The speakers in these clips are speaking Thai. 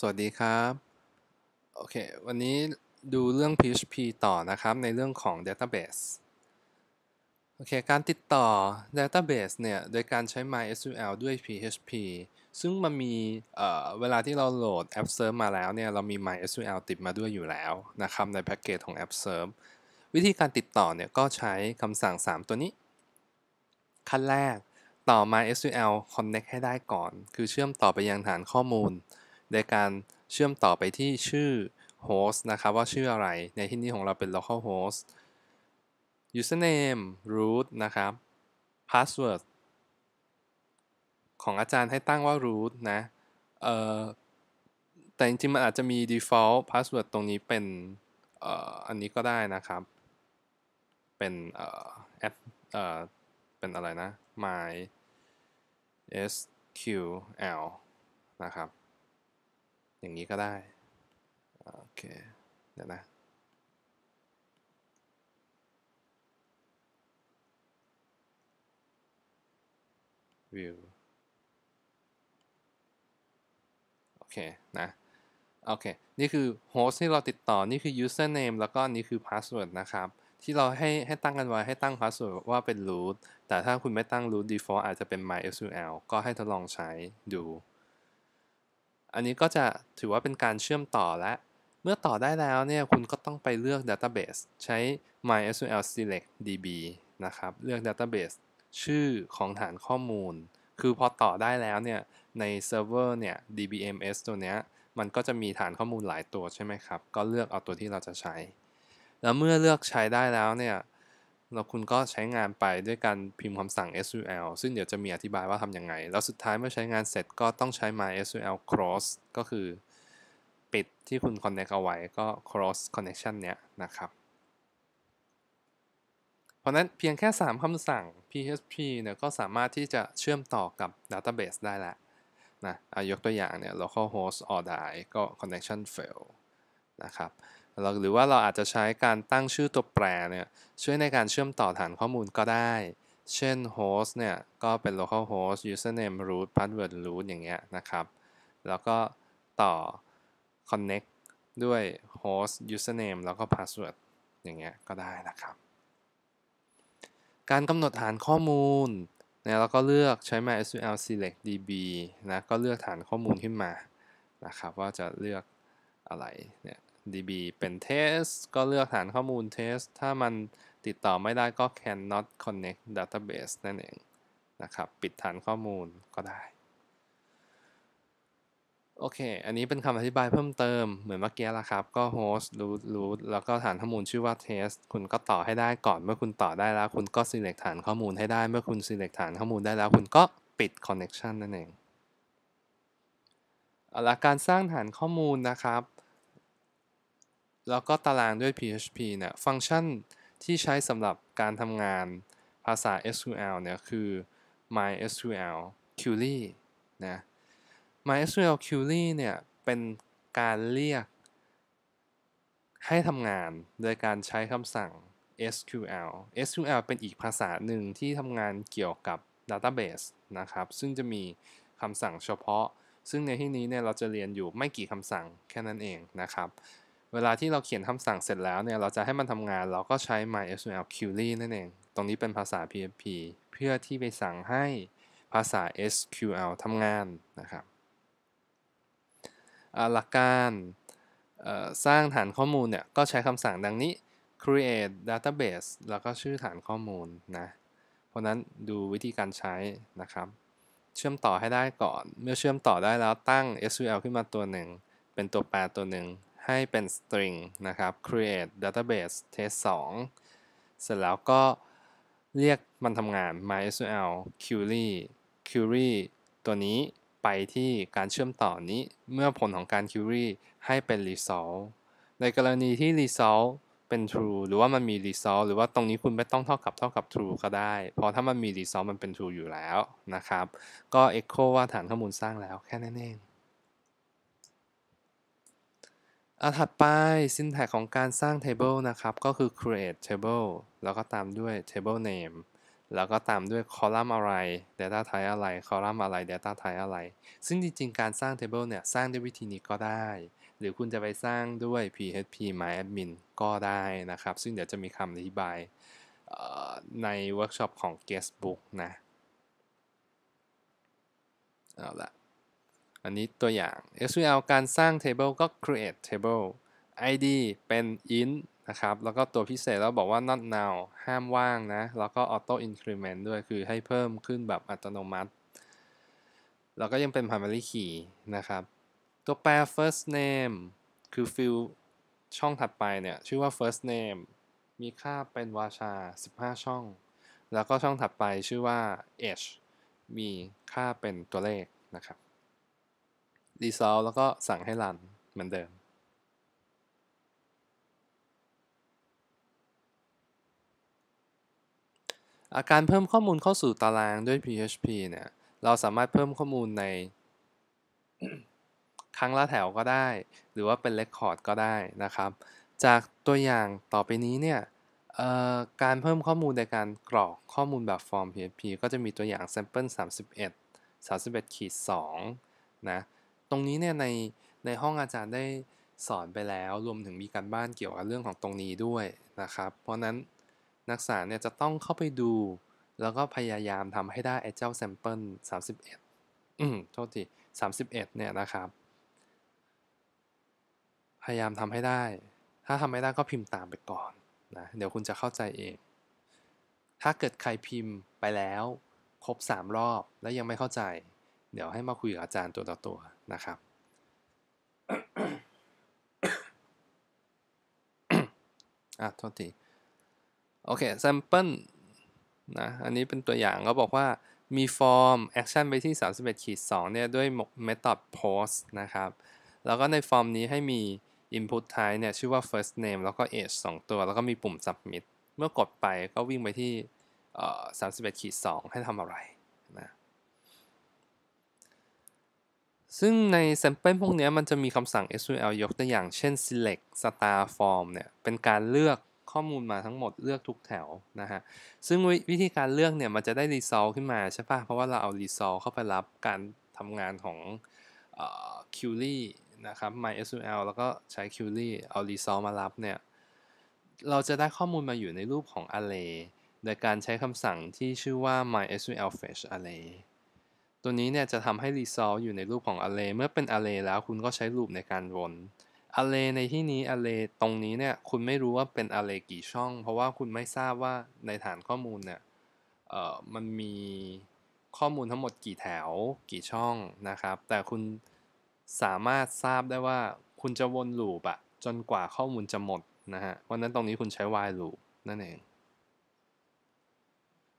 สวัสดีครับ โอเค วันนี้ดูเรื่อง PHP ต่อนะครับในเรื่องของ Database โอเค การติดต่อ Database เนี่ยโดยการใช้ MySQL ด้วย PHP ซึ่งมันมีเเวลาที่เราโหลด App Serve มาแล้วเนี่ยเรามี MySQL ติดมาด้วยอยู่แล้วนะครับในแพ็กเกจของ App Serve วิธีการติดต่อเนี่ยก็ใช้คำสั่ง 3 ตัวนี้ ขั้นแรกต่อ MySQL Connect ให้ได้ก่อน คือเชื่อมต่อไปยังฐานข้อมูลโดยการเชื่อมต่อไปที่ชื่อ host นะครับ ว่าชื่ออะไรในที่นี้ของเราเป็น local host username root นะครับ password ของอาจารย์ให้ตั้งว่า root นะเอ่อแต่จริงๆ มันอาจจะมี default password ตรงนี้เป็นอออันนี้ก็ได้นะครับ เป็นแอปเป็นอะไรนะ my sql นะครับอย่างนี้ก็ได้ โอเคเดี๋ยวนะวิวโอเคนะโอเคนี่คือโฮสที่เราติดต่อ นี่คือ username แล้วก็นี่คือ password นะครับ ที่เราให้ให้ตั้งกันไว้ให้ตั้ง password ว่าเป็น root แต่ถ้าคุณไม่ตั้ง root default อาจจะเป็น mysql ก็ให้ทดลองใช้ดูอันนี้ก็จะถือว่าเป็นการเชื่อมต่อและ เมื่อต่อได้แล้วเนี่ยคุณก็ต้องไปเลือก Database ใช้ MySQL Select DB นะครับ เลือก Database ชื่อของฐานข้อมูล คือพอต่อได้แล้วเนี่ยในเซิร์ฟเวอร์เนี่ย DBMS ตัวเนี้ยมันก็จะมีฐานข้อมูลหลายตัวใช่ไหมครับ ก็เลือกเอาตัวที่เราจะใช้ แล้วเมื่อเลือกใช้ได้แล้วเนี่ยแล้วคุณก็ใช้งานไปด้วยการพิมพ์คำสั่ง SQL ซึ่งเดี๋ยวจะมีอธิบายว่าทำยังไง แล้วสุดท้ายเมื่อใช้งานเสร็จก็ต้องใช้ MySQL cross ก็คือปิดที่คุณ connect เอาไว้ก็ cross connection เนี้ยนะครับ เพราะนั้นเพียงแค่ 3คำสั่ง PHP เนี่ยก็สามารถที่จะเชื่อมต่อกับ database ได้ละนะยกตัวอย่างเนี่ย local host or die ก็ connection fail นะครับหรือว่าเราอาจจะใช้การตั้งชื่อตัวแปรเนี่ยช่วยในการเชื่อมต่อฐานข้อมูลก็ได้ เช่น host เนี่ยก็เป็น local host username root password root อย่างเงี้ยนะครับ แล้วก็ต่อ connect ด้วย host username แล้วก็ password อย่างเงี้ยก็ได้นะครับ การกำหนดฐานข้อมูลเนี่ยเราก็เลือกใช้ MySQL select db นะก็เลือกฐานข้อมูลขึ้นมานะครับว่าจะเลือกอะไรเนี่ย db เป็น test ก็เลือกฐานข้อมูล test ถ้ามันติดต่อไม่ได้ก็ can not connect database นั่นเองนะครับ ปิดฐานข้อมูลก็ได้ โอเค อันนี้เป็นคำอธิบายเพิ่มเติมเหมือนเมื่อกี้ละครับ ก็ host root root แล้วก็ฐานข้อมูลชื่อว่า test คุณก็ต่อให้ได้ก่อนเมื่อคุณต่อได้แล้วคุณก็ select ฐานข้อมูลให้ได้เมื่อคุณ select ฐานข้อมูลได้แล้วคุณก็ปิด connection นั่นเองเอาละการสร้างฐานข้อมูลนะครับแล้วก็ตารางด้วย PHP เนี่ย ฟังก์ชันที่ใช้สำหรับการทำงานภาษา SQL เนี่ย คือ MySQL Query นะ MySQL Query เนี่ย เป็นการเรียกให้ทำงานโดยการใช้คำสั่ง SQL SQL เป็นอีกภาษาหนึ่งที่ทำงานเกี่ยวกับ Database นะครับ ซึ่งจะมีคำสั่งเฉพาะ ซึ่งในที่นี้เนี่ยเราจะเรียนอยู่ไม่กี่คำสั่งแค่นั้นเองนะครับเวลาที่เราเขียนคำสั่งเสร็จแล้วเนี่ย เราจะให้มันทำงาน เราก็ใช้ MySQL query นั่นเอง ตรงนี้เป็นภาษา PHP เพื่อที่ไปสั่งให้ภาษา SQL ทำงานนะครับ หลักการสร้างฐานข้อมูลเนี่ย ก็ใช้คำสั่งดังนี้ create database แล้วก็ชื่อฐานข้อมูลนะ เพราะนั้นดูวิธีการใช้นะครับ เชื่อมต่อให้ได้ก่อน เมื่อเชื่อมต่อได้แล้วตั้ง SQL ขึ้นมาตัวหนึ่ง เป็นตัวแปรตัวหนึ่งให้เป็น string นะครับ create database test 2 เสร็จแล้วก็เรียกมันทำงาน mysql query query ตัวนี้ไปที่การเชื่อมต่อนี้เมื่อผลของการ query ให้เป็น result ในกรณีที่ result เป็น true หรือว่ามันมี result หรือว่าตรงนี้คุณไม่ต้องเท่ากับเท่ากับ true ก็ได้เพราะถ้ามันมี result มันเป็น true อยู่แล้วนะครับ ก็ echo ว่าฐานข้อมูลสร้างแล้วแค่นั้นเองอันถัดไปินแท็กของการสร้าง table นะครับก็คือ create table แล้วก็ตามด้วย table name แล้วก็ตามด้วย column อะไร data type อะไร column อะไร data type อะไร ซึ่งจริง ๆ การสร้าง table เนี่ย สร้างด้วยวิธีนี้ก็ได้ หรือคุณจะไปสร้างด้วย php myadmin ก็ได้นะครับ ซึ่งเดี๋ยวจะมีคำอธิบายในเวิร์กช็อปของ guestbook นะ เอาละอันนี้ตัวอย่าง SQL การสร้าง Table ก็ create table ID เป็น int นะครับ แล้วก็ตัวพิเศษแล้วบอกว่า not now ห้ามว่างนะ แล้วก็ auto increment ด้วย คือให้เพิ่มขึ้นแบบอัตโนมัติ แล้วก็ยังเป็น primary key นะครับ ตัวแปร first name คือ f i l l ช่องถัดไปเนี่ยชื่อว่า first name มีค่าเป็นวาชา 15 ช่อง แล้วก็ช่องถัดไปชื่อว่า age มีค่าเป็นตัวเลขนะครับ resolve แล้วก็สั่งให้รันเหมือนเดิมอาการเพิ่มข้อมูลเข้าสู่ตารางด้วย PHP เนี่ย เราสามารถเพิ่มข้อมูลในครั้งละแถวก็ได้ หรือว่าเป็นเคคอร์ดก็ได้นะครับ จากตัวอย่างต่อไปนี้เนี่ยการเพิ่มข้อมูลในการกรอกข้อมูลแบบฟอร์ม PHP ก็จะมีตัวอย่าง sample 31 31ขีด2นะตรงนี้เนี่ยในในห้องอาจารย์ได้สอนไปแล้วรวมถึงมีการบ้านเกี่ยวกับเรื่องของตรงนี้ด้วยนะครับเพราะนั้น นักศึกษาเนี่ยจะต้องเข้าไปดู แล้วก็พยายามทำให้ได้ไอเจ้าลสามสิ31 อืมโทษที 31 เนี่ยนะครับ พยายามทำให้ได้ ถ้าทำไม่ได้ก็พิมพ์ตามไปก่อนนะเดี๋ยวคุณจะเข้าใจเอง ถ้าเกิดใครพิมพ์ไปแล้วครบ 3 รอบแล้วยังไม่เข้าใจ เดี๋ยวให้มาคุยกับอาจารย์ตัวต่อตัวตวนะครับ อ่ะ โทษที โอเค sample นะ อันนี้เป็นตัวอย่างเขาบอกว่ามีฟอร์ม action ไปที่ 31ขีด2เนี่ย ด้วย method post นะครับ แล้วก็ในฟอร์มนี้ให้มี input type เนี่ย ชื่อว่า first name แล้วก็ age 2ตัว แล้วก็มีปุ่ม submit เมื่อกดไปก็วิ่งไปที่ 31ขีด2 ให้ทำอะไรนะซึ่งใน sample พวกนี้มันจะมีคำสั่ง SQL ยกตัวอย่างเช่น select star form เนี่ย เป็นการเลือกข้อมูลมาทั้งหมดเลือกทุกแถวนะฮะ ซึ่งวิธีการเลือกเนี่ยมันจะได้ result ขึ้นมาใช่ปะเพราะว่าเราเอา result เข้าไปรับการทำงานของ query นะครับ MySQL แล้วก็ใช้ query เอา result มารับเนี่ย เราจะได้ข้อมูลมาอยู่ในรูปของ array โดยการใช้คำสั่งที่ชื่อว่า mysql fetch array ตัวนี้เนี่ยจะทำให้ result อยู่ในรูปของ array เมื่อเป็น array แล้วคุณก็ใช้ลูปในการวน array ในที่นี้ array ตรงนี้เนี่ยคุณไม่รู้ว่าเป็น array กี่ช่อง เพราะว่าคุณไม่ทราบว่าในฐานข้อมูลเนี่ยเอ่อมันมีข้อมูลทั้งหมดกี่แถวกี่ช่องนะครับแต่คุณสามารถทราบได้ว่าคุณจะวนลูปอะจนกว่าข้อมูลจะหมดนะฮะเพราะนั้นตรงนี้คุณใช้ while loop นั่นเอง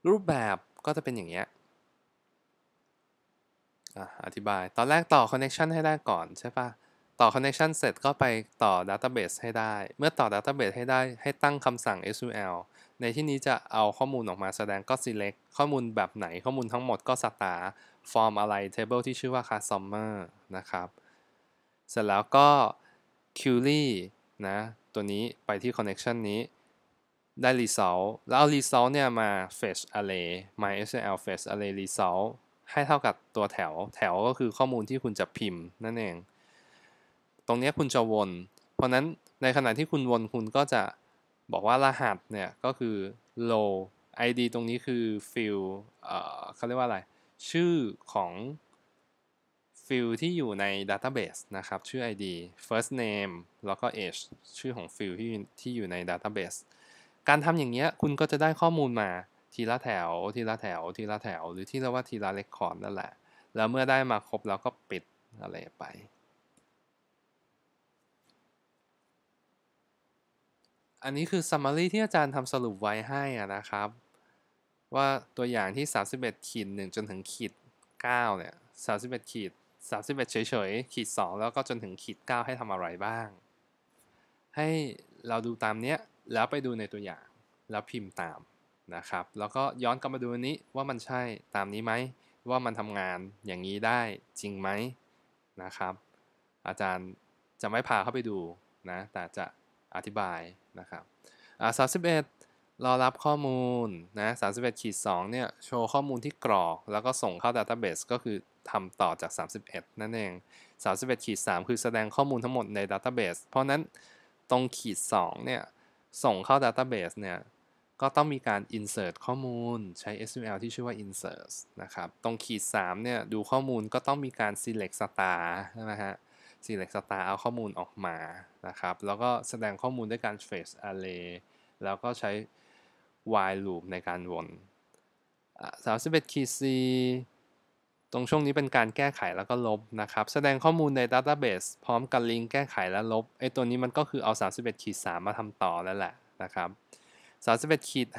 รูปแบบก็จะเป็นอย่างเงี้ยออธิบาย ตอนแรกต่อ Connection ให้ได้ก่อนใช่ปะต่อ Connection เสร็จก็ไปต่อ Database ให้ได้ เมื่อต่อ Database ให้ได้ให้ตั้งคำสั่ง SQL ในที่นี้จะเอาข้อมูลออกมาแสดงก็ select ข้อมูลแบบไหนข้อมูลทั้งหมดก็สตาร์ฟอร์มอะไร table ที่ชื่อว่า customer นะครับ เสร็จแล้วก็ query นะตัวนี้ไปที่ connection นี้ ได้ result แล้วเอา result เนี่ยมา fetch array mysql fetch array result ให้เท่ากับตัวแถวแถวก็คือข้อมูลที่คุณจะพิมพ์นั่นเอง ตรงนี้คุณจะวน เพราะนั้นในขณะที่คุณวนคุณก็จะบอกว่ารหัสเนี่ยก็คือ low id ตรงนี้คือ field เขาเรียกว่าอะไร ชื่อของ field ที่อยู่ใน database นะครับ ชื่อ id first name แล้วก็ age ชื่อของ field ที่ที่อยู่ใน database การทำอย่างเงี้ยคุณก็จะได้ข้อมูลมาทีละแถว ทีละแถว ทีละแถว หรือที่เรียกว่าทีละเลคคอร์ดนั่นแหละ แล้วเมื่อได้มาครบเราก็ปิดอะไรไป อันนี้คือ summary ที่อาจารย์ทำสรุปไว้ให้นะครับ ว่าตัวอย่างที่31ขีด1จนถึงขีด9เนี่ย31ขีด31เฉยๆขีด2แล้วก็จนถึงขีด 9 ให้ทำอะไรบ้าง ให้เราดูตามเนี้ย แล้วไปดูในตัวอย่าง แล้วพิมพ์ตามนะครับแล้วก็ย้อนกลับมาดูนี้ว่ามันใช่ตามนี้ไหมว่ามันทำงานอย่างนี้ได้จริงไหมนะครับอาจารย์จะไม่พาเข้าไปดูนะแต่จะอธิบายนะครับอ่าสา3รอรับข้อมูลนะสาขีดสเนี่ยโชว์ข้อมูลที่กรอก แล้วก็ส่งเข้าดัตเตอร์เบสก็คือทำต่อจาก 31 นั่นเอง 31ขีดสคือแสดงข้อมูลทั้งหมดในดัตเตอร์เบสเพราะนั้นตรงขีด2เนี่ยส่งเข้าดัตเตอร์เบสเนี่ยก็ต้องมีการ insert ข้อมูลใช้ SQL ที่ชื่อว่า insert นะครับตรงขีด3เนี่ยดูข้อมูลก็ต้องมีการ select star นะฮะ select star เอาข้อมูลออกมา นะครับ แล้วก็แสดงข้อมูลด้วยการ f e a c e array แล้วก็ใช้ while loop ในการวน31ขีด C ตรงช่วงนี้เป็นการแก้ไขแล้วก็ลบนะครับ แสดงข้อมูลใน database พร้อมกับลิงก์แก้ไขและลบไอตัวนี้มันก็คือเอา 31ขีด3มาทำต่อแล้วแหละนะครับ31ขีด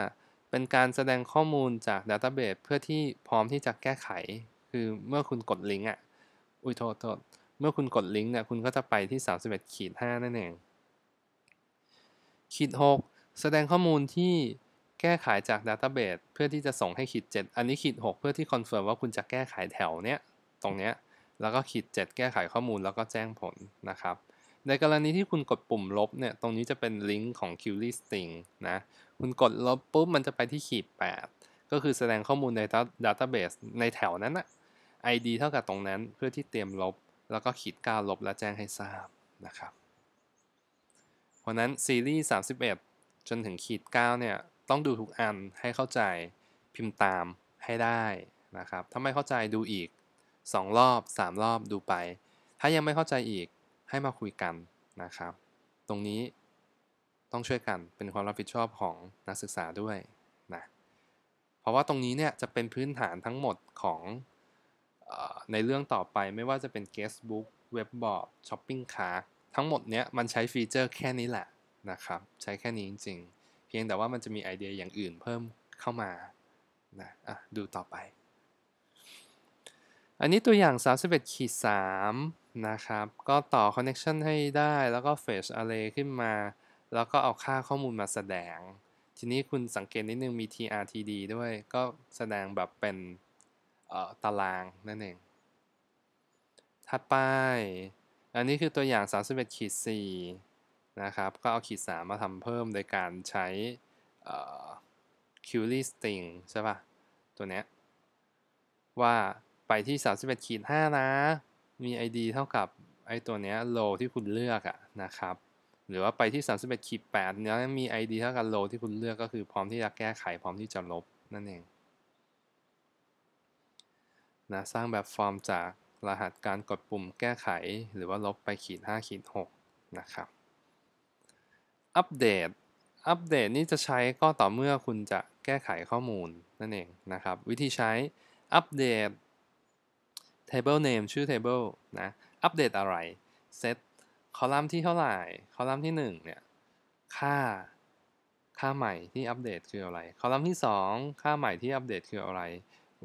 5เป็นการแสดงข้อมูลจากดาต้าเบสเพื่อที่พร้อมที่จะแก้ไข คือเมื่อคุณกดลิงก์อ่ะอุ้ยโทษโทษเมื่อคุณกดลิงก์เนี่ยคุณก็จะไปที่ 31ขีด5นั่นเองขีด 6 แสดงข้อมูลที่แก้ไขจากดาตต้าเบสเพื่อที่จะส่งให้ขีด7 อันนี้ขีด 6 เพื่อที่คอนเฟิร์มว่าคุณจะแก้ไขแถวเนี้ยตรงเนี้ยแล้วก็ขีด 7 แก้ไขข้อมูลแล้วก็แจ้งผลนะครับในกรณีที่คุณกดปุ่มลบเนี่ย ตรงนี้จะเป็นลิงก์ของ q u r y String นะ คุณกดลบปุ๊บ มันจะไปที่ขีด 8 ก็คือแสดงข้อมูลในดัตเตอร์เบสในแถวนั้นนะ ID เท่ากับตรงนั้น เพื่อที่เตรียมลบ แล้วก็ขีดก้าลบและแจ้งให้ทราบนะครับ เพราะนั้นซีรีส์31 จนถึงขีด9เนี่ย ต้องดูทุกอันให้เข้าใจพิมพ์ตามให้ได้นะครับ ถ้าไม่เข้าใจดูอีก 2 รอบ 3 รอบดูไป ถ้ายังไม่เข้าใจอีกให้มาคุยกันนะครับ ตรงนี้ต้องช่วยกันเป็นความรับผิดชอบของนักศึกษาด้วยนะเพราะว่าตรงนี้เนี่ยจะเป็นพื้นฐานทั้งหมดของในเรื่องต่อไปไม่ว่าจะเป็น guestbook เว็บบอร์ดช้อปปิ้งคาร์ทั้งหมดเนี้ยมันใช้ฟีเจอร์แค่นี้แหละนะครับใช้แค่นี้จริง ๆ เพียงแต่ว่ามันจะมีไอเดียอย่างอื่นเพิ่มเข้ามานะะดูต่อไป อันนี้ตัวอย่าง31ขีด3นะครับก็ต่อ connection ให้ได้แล้วก็ fetch array ขึ้นมา แล้วก็เอาค่าข้อมูลมาแสดง ทีนี้คุณสังเกตนิดนึงมี trtd ด้วยก็แสดงแบบเป็นตาราง นั่นเองถัดไปอันนี้คือตัวอย่าง 31 ขีด4นะครับก็เอาขีด3มาทำเพิ่มโดยการใช้ query string ใช่ปะ่ะ ตัวเนี้ยว่าไปที่ 31ขีด 5 นะมี ID เท่ากับไอตัวเนี้ยลที่คุณเลือกอะนะครับหรือว่าไปที่ 31ขีดบเนี้ยมี ID เท่ากับโลที่คุณเลือกก็คือพร้อมที่จะแก้ไขพร้อมที่จะลบนั่นเองนะสร้างแบบฟอร์มจากรหัสการกดปุ่มแก้ไข หรือว่าลบไปขีด5ขีด6นะครับอัปเดตอัปเดตนี่จะใช้ก็ต่อเมื่อคุณจะแก้ไขข้อมูลนั่นเองนะครับ วิธีใช้อัปเดต table name ชื่อ table นะอัปเดตอะไร set คอลัมน์ที่เท่าไหร่คอลัมน์ที่ 1เนี่ยค่า ค่าใหม่ที่อัปเดตคืออะไร คอลัมน์ที่ 2 ค่าใหม่ที่อัปเดตคืออะไร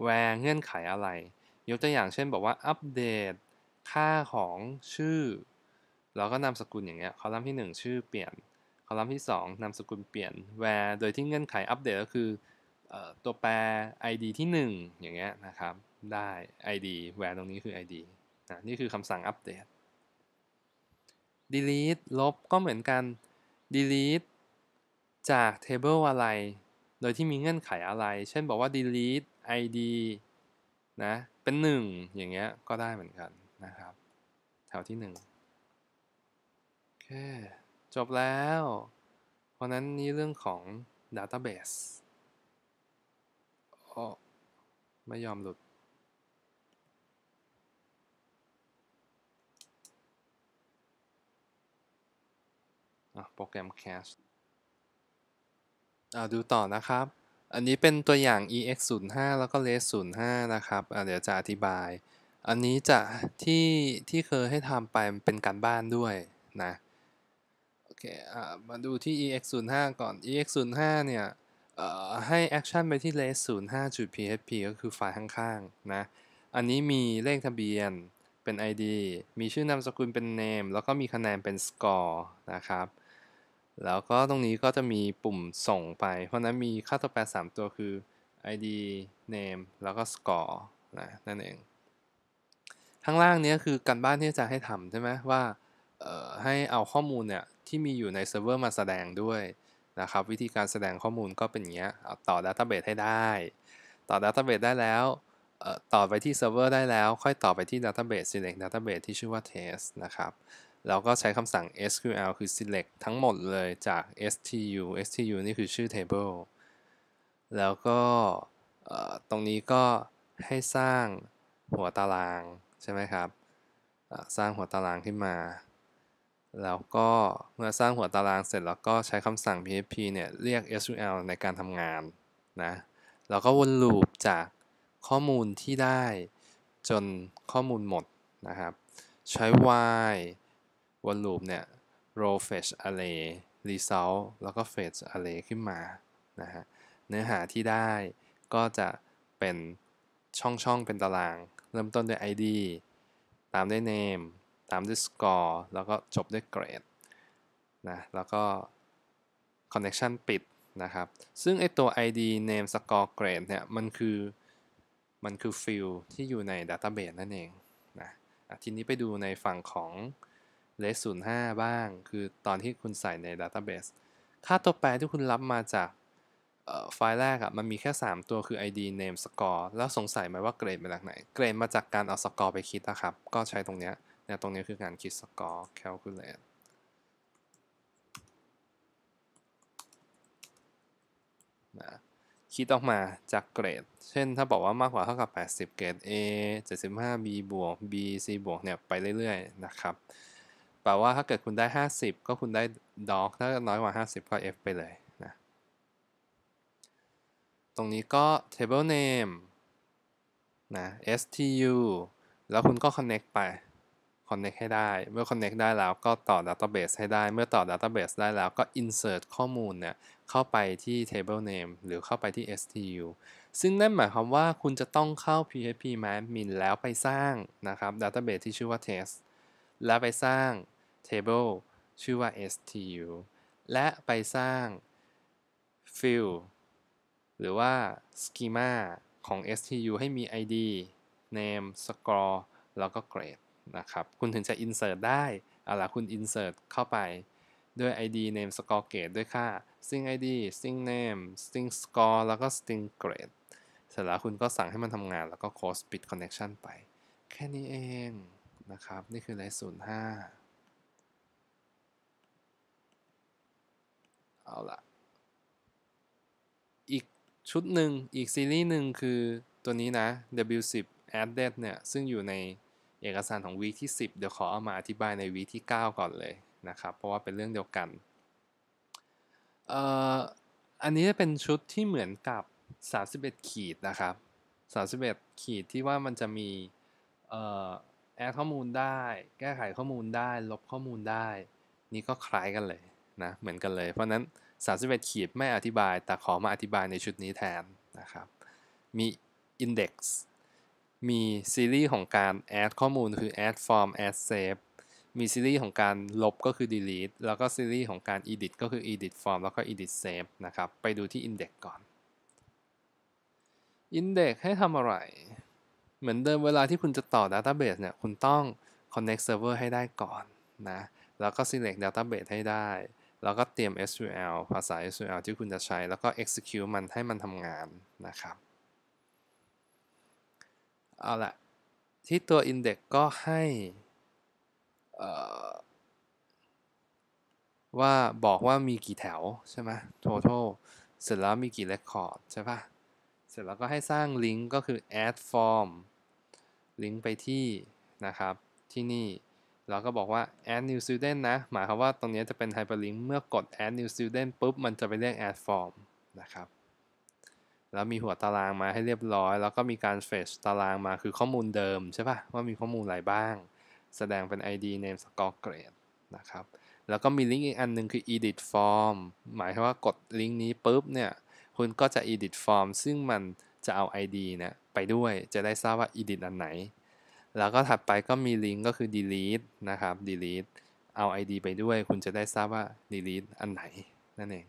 แวร์เงื่อนไขอะไร ยกตัวอย่างเช่นบอกว่าอัปเดต ค่าของชื่อแล้วก็นามสกุลอย่างเงี้ยคอลัมน์ที่1 ชื่อเปลี่ยน คอลัมน์ที่ 2นามสกุลเปลี่ยนแวร์โดยที่เงื่อนไขอัปเดตก็คือตัวแปร id ที่ 1 อย่างเงี้ยนะครับได้ id แหวนตรงนี้คือ id นะนี่คือคำสั่งอัปเดต delete ลบก็เหมือนกัน delete จาก table อะไร โดยที่มีเงื่อนไขอะไร เช่นบอกว่า delete id นะ เป็น1อย่างเงี้ย ก็ได้เหมือนกันนะครับ แถวที่1โอเคจบแล้ว เพราะนั้นนี่เรื่องของ database ออ๋ไม่ยอมหลุดโปรแกรม c a s t ดูต่อนะครับ อันนี้เป็นตัวอย่าง ex 0 5แล้วก็ res 0 5นะครับ เดี๋ยวจะอธิบาย อันนี้จะที่ที่เคยให้ทำไปเป็นการบ้านด้วยนะ โอเคอมาดูที่ ex 0 5ก่อน ex 0 5เนี่ยให้แอคชั่นไปที่ res 0 5 php ก็คือไฟล์ข้างๆนะ อันนี้มีเลขทะเบียนเป็น ID มีชื่อนามสกุลเป็น name แล้วก็มีคะแนนเป็น score นะครับแล้วก็ตรงนี้ก็จะมีปุ่มส่งไป เพราะนั้นมีค่าตัวแปร 3 ตัวคือ id name แล้วก็ score นะนั่นเอง ข้างล่างนี้คือการบ้านที่จะให้ทำใช่ไหมว่าให้เอาข้อมูลเนี่ยที่มีอยู่ในเซิร์ฟเวอร์มาแสดงด้วยนะครับ วิธีการแสดงข้อมูลก็เป็นอย่างเงี้ย ต่อดาต้าเบสให้ได้ ต่อดาต้าเบสได้แล้ว ต่อไปที่เซิร์ฟเวอร์ได้แล้ว ค่อยต่อไปที่ดาต้าเบส select d ตต้าเบสที่ชื่อว่า test นะครับเราก็ใช้คำสั่ง SQL คือ select ทั้งหมดเลยจาก STU STU นี่คือชื่อ table แล้วก็ตรงนี้ก็ให้สร้างหัวตารางใช่ไหมครับสร้างหัวตารางขึ้นมา แล้วก็เมื่อสร้างหัวตารางเสร็จ แล้วก็ใช้คำสั่ง php เนี่ยเรียก SQL ในการทำงานนะ แล้วก็วนลูปจากข้อมูลที่ได้จนข้อมูลหมดนะครับ ใช้ while วอลูมเนี่ย row fetch array result แล้วก็ fetch array ขึ้นมานะฮะเนื้อหาที่ได้ก็จะเป็นช่องช่องเป็นตาราง เริ่มต้นด้วย id ตามด้วย name ตามด้วย score แล้วก็จบด้วย grade นะแล้วก็ connection ปิดนะครับซึ่งไอตัว id name score grade เนี่ยมันคือ มันคือฟิลที่อยู่ใน database นั่นเองนะทีนี้ไปดูในฝั่งของเลสศูนย์ห้าบ้างคือตอนที่คุณใส่ใน Database ค่าตัวแปรที่คุณรับมาจากไฟล์แรกอะมันมีแค่ 3 ตัว คือ ID name score แล้วสงสัยไหมว่าเกรดมาจากไหนเกรดมาจากการเอาสกอร์ไปคิดนะครับ ก็ใช้ตรงเนี้ยเนี่ยตรงนี้คือการคิดสกอร์ calculate นะคิดออกมาจากเกรด เช่นถ้าบอกว่ามากกว่าเท่ากับ 80 เกรด A 75 B บวก B C บวกเนี่ยไปเรื่อยๆนะครับแปลว่าถ้าเกิดคุณได้ 50 ก็คุณได้ดอกถ้าน้อยกว่า 50 ก็ f ไปเลยนะ ตรงนี้ก็ table name นะ stu แล้วคุณก็ connect ไป connect ให้ได้ เมื่อ connect ได้แล้วก็ต่อ database ให้ได้ เมื่อต่อ database ได้แล้วก็ insert ข้อมูลเนี่ยเข้าไปที่ table name หรือเข้าไปที่ stu ซึ่งนั่นหมายความว่าคุณจะต้องเข้า php admin แล้วไปสร้างนะครับ database ที่ชื่อว่า test แล้วไปสร้าง table ชื่อว่า stu และไปสร้าง fill หรือว่า schema ของ stu ให้มี id name score แล้วก็ grade นะครับ คุณถึงจะ insert ได้ เอาล่ะ คุณ insert เข้าไปด้วย id name score grade ด้วยค่า string id string name string score แล้วก็ string grade เสร็จแล้วคุณก็สั่งให้มันทำงาน แล้วก็ close ปิด connection ไป แค่นี้เองนะครับ นี่คือไลฟ์ศูนย์ห้าเอาละอีกชุดหนึ่งอีกซีรีส์หนึ่งคือตัวนี้นะ W10 Added เนี่ยซึ่งอยู่ในเอกสารของวีที่10เดี๋ยวขอเอามาอธิบายในวีที่9 ก่อนเลยนะครับเพราะว่าเป็นเรื่องเดียวกันเอ่ออันนี้จะเป็นชุดที่เหมือนกับ31ขีดนะครับ31ขีดที่ว่ามันจะมีเอ่อแอดข้อมูลได้ แก้ไขข้อมูลได้ ลบข้อมูลได้ นี่ก็คล้ายกันเลยนะเหมือนกันเลย เพราะนั้น 31ขีดไม่อธิบาย แต่ขอมาอธิบายในชุดนี้แทนนะครับ มี Index มีซีรีส์ของการ add ข้อมูลคือ add form add save มีซีรีส์ของการลบก็คือ delete แล้วก็ซีรีส์ของการ edit ก็คือ edit form แล้วก็ edit save นะครับ ไปดูที่ index ก่อน index ให้ทำอะไร เหมือนเดิมเวลาที่คุณจะต่อ database เนี่ย คุณต้อง connect server ให้ได้ก่อนนะ แล้วก็ select database ให้ได้แล้วก็เตรียม SQL ภาษา SQL ที่คุณจะใช้ แล้วก็ execute มันให้มันทำงานนะครับ เอาละที่ตัว index ก็ให้ ว่าบอกว่ามีกี่แถว ใช่ไหม total เสร็จแล้วมีกี่ record ใช่ปะเสร็จแล้วก็ให้สร้างลิงก์ก็คือ add form ลิงก์ไปที่นะครับที่นี่เราก็บอกว่า add new student นะ หมายความว่าตรงนี้จะเป็น hyperlink เมื่อกด add new student ปุ๊บ มันจะไปเรียก add form นะครับ แล้วมีหัวตารางมาให้เรียบร้อย แล้วก็มีการ fetch ตารางมาคือข้อมูลเดิมใช่ปะ่ะ ว่ามีข้อมูลอะไรบ้าง แสดงเป็น id name score grade นะครับ แล้วก็มีลิงก์อีกอันนึงคือ edit form หมายความว่ากดลิงก์นี้ปุ๊บ เนี่ย คุณก็จะ edit form ซึ่งมันจะเอา id นะไปด้วยจะได้ทราบว่า edit อันไหนแล้วก็ถัดไปก็มีลิงก์ก็คือ delete นะครับ delete เอา ID ไปด้วยคุณจะได้ทราบว่า delete อันไหน นั่นเอง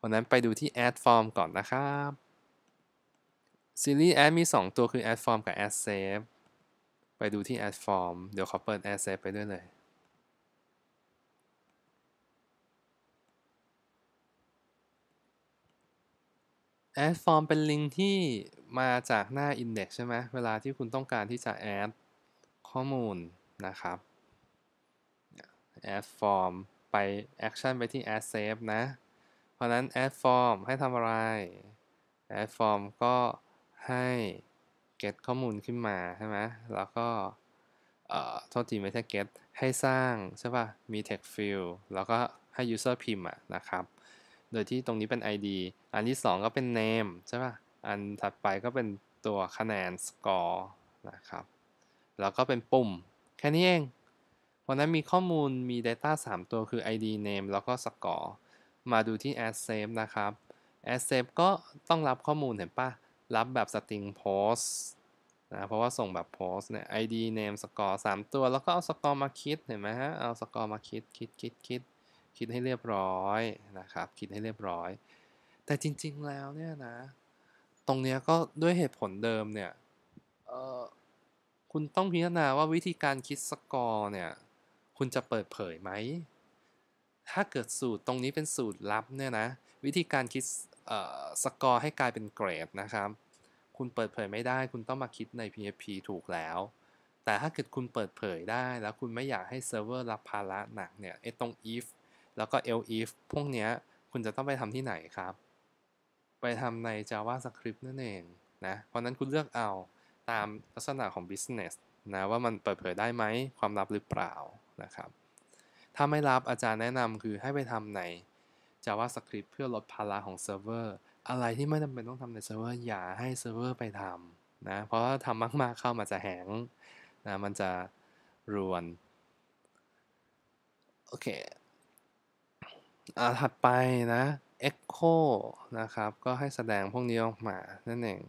วันนั้นไปดูที่ add form ก่อนนะครับ series add มี 2 ตัวคือ add form กับ add save ไปดูที่ add form เดี๋ยวขอเปิด add save ไปด้วยเลยแอดฟอร์มเป็นลิงก์ที่มาจากหน้า index ใช่ไหม เวลาที่คุณต้องการที่จะ add ข้อมูลนะครับ add form ไป action ไปที่ add save นะ เพราะนั้น add form ให้ทำอะไร add form ก็ให้ get ข้อมูลขึ้นมาใช่ไหม แล้วก็โทษทีไม่ใช่ get ให้สร้างใช่ป่ะ มี text field แล้วก็ให้ user พิมพ์นะครับ โดยที่ตรงนี้เป็น id อันที่ 2 ก็เป็น name ใช่ป่ะอันถัดไปก็เป็นตัวคะแนนสกอร์นะครับ แล้วก็เป็นปุ่ม แค่นี้เองเพราะนั้นมีข้อมูลมี Data 3 ตัว คือ ID Name แล้วก็ Score มาดูที่ a d s a v e นะครับ a d s a v e ก็ต้องรับข้อมูลเห็นปะรับแบบ String Post นะ เพราะว่าส่งแบบ Post เนี่ย ID Name Score 3 ตัวแล้วก็เอา Score มาคิด เห็นไหมฮะ เอา Score มาคิดคิดคิดคิดคิดให้เรียบร้อย นะครับคิดให้เรียบร้อย แต่จริงๆ แล้วเนี่ยนะตรงนี้ก็ด้วยเหตุผลเดิมเนี่ยคุณต้องพิจารณาว่าวิธีการคิดสกอร์เนี่ย คุณจะเปิดเผยไหม ถ้าเกิดสูตรตรงนี้เป็นสูตรลับเนี่ยนะ วิธีการคิดสกอร์ให้กลายเป็นเกรดนะครับ คุณเปิดเผยไม่ได้ คุณต้องมาคิดใน PFP ถูกแล้ว แต่ถ้าเกิดคุณเปิดเผยได้ แล้วคุณไม่อยากให้เซิร์ฟเวอร์ รับภาระหนักเนี่ยไอ้ตรง if แล้วก็ l if พวกเนี้ยคุณจะต้องไปทำที่ไหนครับไปทำใน JavaScript นั่นเองนะ เพราะนั้นคุณเลือกเอาตามลักษณะของ business นะว่ามันเปิดเผยได้ไหม ความลับหรือเปล่านะครับ ถ้าไม่รับอาจารย์แนะนำคือให้ไปทำใน JavaScript เพื่อลดภาระของเซิร์ฟเวอร์อะไรที่ไม่จำเป็นต้องทำในเซิร์ฟเวอร์อย่าให้เซิร์ฟเวอร์ไปทำนะ เพราะถ้าทำมาก ๆ เข้ามาจะแหงนะ มันจะ รวน โอเคอ่าถัดไปนะ echo นะครับ ก็ให้แสดงพวกนี้ออกมา นั่นเอง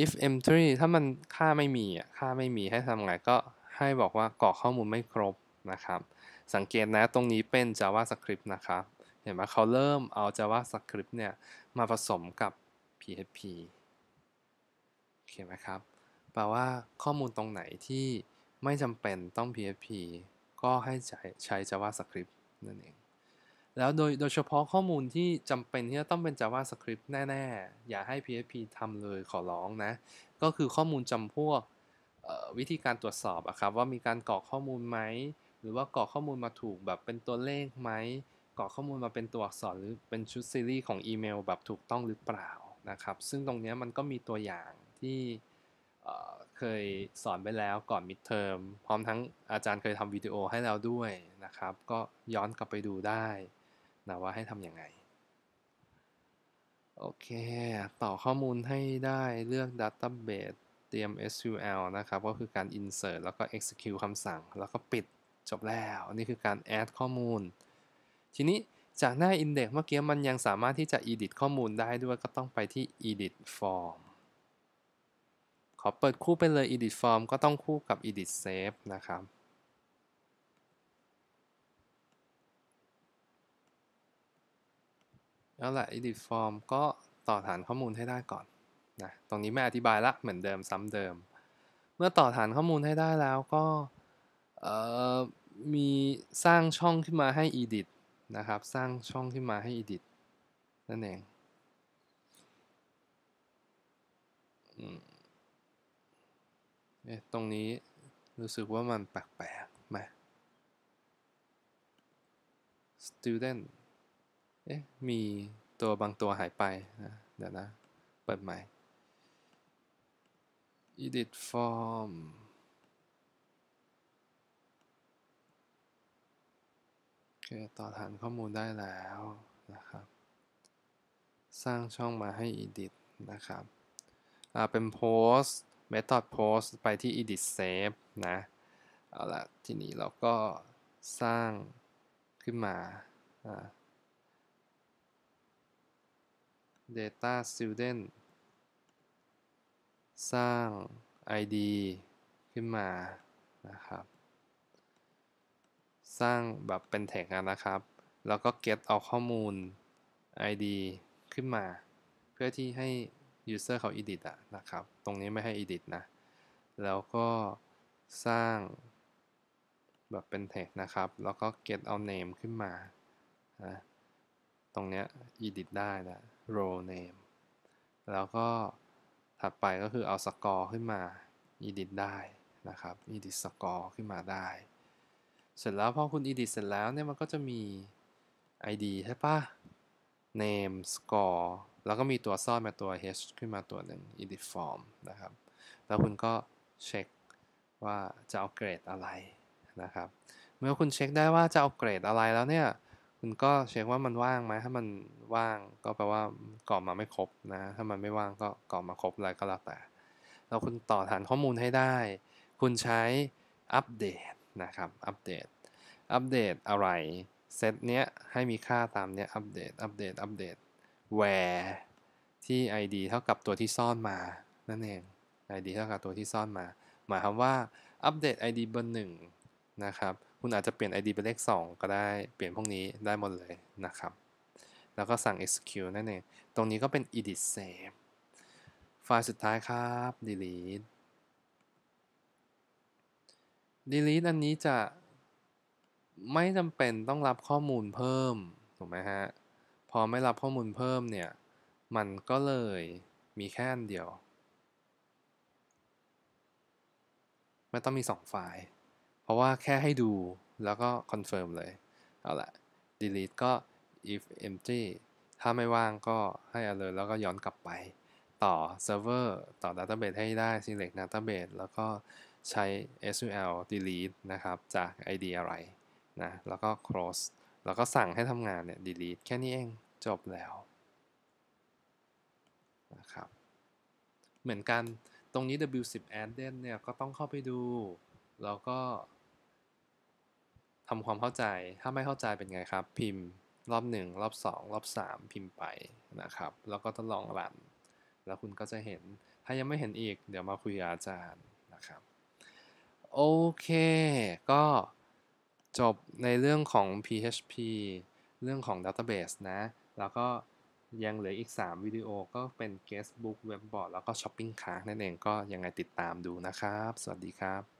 if e n t y ถ้ามันค่าไม่มีค่าไม่มีให้ทำไงก็ให้บอกว่ากรอกข้อมูลไม่ครบ นะครับ สังเกตนะตรงนี้เป็น JavaScript นะครับ เห็นไหมเขาเริ่มเอา JavaScript เนี่ยมาผสมกับ PHP โอเคไหมครับ แปลว่าข้อมูลตรงไหนที่ไม่จำเป็นต้อง PHP ก็ให้ใช้ใช้ JavaScript นั่นเองแล้วโดยโดยเฉพาะข้อมูลที่จำเป็นที่จะต้องเป็น JavaScript แน่ ๆ อย่าให้ PHP ทำเลยขอร้องนะ ก็คือข้อมูลจำพวกวิธีการตรวจสอบอะครับว่ามีการกรอกข้อมูลไหม หรือว่ากรอกข้อมูลมาถูกแบบเป็นตัวเลขไหมกรอกข้อมูลมาเป็นตัวอักษรหรือเป็นชุดซีรีส์ของอีเมลแบบถูกต้องหรือเปล่านะครับ ซึ่งตรงนี้มันก็มีตัวอย่างที่เคยสอนไปแล้วก่อนมิดเทอมพร้อมทั้งอาจารย์เคยทำวิดีโอให้เราด้วยนะครับ ก็ย้อนกลับไปดูได้นะว่าให้ทำยังไง โอเค ต่อข้อมูลให้ได้เลือก Database เตรียม SQL นะครับ ก็คือการ insert แล้วก็ execute คำสั่ง แล้วก็ปิดจบแล้ว นี่คือการ add ข้อมูล ทีนี้จากหน้า index เมื่อกี้มันยังสามารถที่จะ edit ข้อมูลได้ด้วยก็ต้องไปที่ edit form ขอเปิดคู่ไปเลย edit form ก็ต้องคู่กับ edit save นะครับแล้วแหละ edit form ก็ต่อฐานข้อมูลให้ได้ก่อนนะตรงนี้ไม่อธิบายละเหมือนเดิมซ้ำเดิม เมื่อต่อฐานข้อมูลให้ได้แล้วก็มีสร้างช่องขึ้นมาให้ edit นะครับ สร้างช่องขึ้นมาให้ edit นั่นเองเอ๊ะตรงนี้รู้สึกว่ามันแปลกๆมา student เอ๊ะมีตัวบางตัวหายไปนะเดี๋ยวนะ เปิดใหม่ edit form โอเคต่อฐานข้อมูลได้แล้วนะครับ สร้างช่องมาให้ edit นะครับอ่าเป็น post method post ไปที่ edit save นะ เอาละทีนี้เราก็สร้างขึ้นมาอ่า data student สร้าง id ขึ้นมานะครับ สร้างแบบเป็นแท็กนะครับ แล้วก็ get เอาข้อมูล id ขึ้นมา เพื่อที่ให้ user เขา edit อะนะครับ ตรงนี้ไม่ให้ edit นะ แล้วก็สร้างแบบเป็นแท็กนะครับ แล้วก็ get เอา name ขึ้นมานะตรงเนี้ย edit ได้นะ row name แล้วก็ถัดไปก็คือเอาสกอร์ขึ้นมา edit ได้นะครับ edit score ขึ้นมาได้ เสร็จแล้วพอคุณ edit เสร็จแล้วเนี่ยมันก็จะมี id ใช่ปะ name score แล้วก็มีตัวซ่อนมาตัว h ขึ้นมาตัวหนึ่ง edit form นะครับแล้วคุณก็เช็คว่าจะเอาเกรดอะไรนะครับเมื่อคุณเช็คได้ว่าจะเอาเกรดอะไรแล้วเนี่ยคุณก็เช็คว่ามันว่างไหม ถ้ามันว่างก็แปลว่ากรอบมาไม่ครบนะ ถ้ามันไม่ว่างก็กรอบมาครบอะไรก็แล้วแต่ แล้วคุณต่อฐานข้อมูลให้ได้ คุณใช้อัปเดตนะครับ อัปเดต อัปเดตอะไรเซตเนี้ยให้มีค่าตามเนี้ย อัปเดต อัปเดต อัปเดต where ที่ id เท่ากับตัวที่ซ่อนมา นั่นเอง id เท่ากับตัวที่ซ่อนมา หมายความว่าอัปเดต id เบอร์หนึ่งนะครับคุณอาจจะเปลี่ยน ID เป็นเลข2ก็ได้ เปลี่ยนพวกนี้ได้หมดเลยนะครับ แล้วก็สั่ง execute นั่นเอง ตรงนี้ก็เป็น edit save ไฟล์สุดท้ายครับ delete delete อันนี้จะไม่จำเป็นต้องรับข้อมูลเพิ่ม ถูกไหมฮะ พอไม่รับข้อมูลเพิ่มเนี่ย มันก็เลยมีแค่อันเดียว ไม่ต้องมี 2 ไฟล์เพราะว่าแค่ให้ดูแล้วก็คอนเฟิร์มเลย เอาละ delete ก็ if empty ถ้าไม่ว่างก็ให้อเลยแล้วก็ย้อนกลับไป ต่อเซิร์ฟเวอร์ต่อ database ให้ได้ select database แล้วก็ใช้ SQL delete นะครับ จาก ID อะไรนะแล้วก็ close แล้วก็สั่งให้ทำงาน เนี่ย delete แค่นี้เองจบแล้วนะครับเหมือนกันตรงนี้ W10 add เนี่ย ก็ต้องเข้าไปดู แล้วก็ทำความเข้าใจ ถ้าไม่เข้าใจเป็นไงครับ พิมพ์รอบ1รอบ2รอบ 3 พิมพ์ไปนะครับ แล้วก็ทดลองรัน แล้วคุณก็จะเห็นถ้ายังไม่เห็นอีก เดี๋ยวมาคุยกับอาจารย์นะครับ โอเค ก็จบในเรื่องของ PHP เรื่องของ Database นะ แล้วก็ยังเหลืออีก 3 วิดีโอก็เป็น Guestbook Webboard แล้วก็ Shopping Cart นั่นเองก็ยังไงติดตามดูนะครับ สวัสดีครับ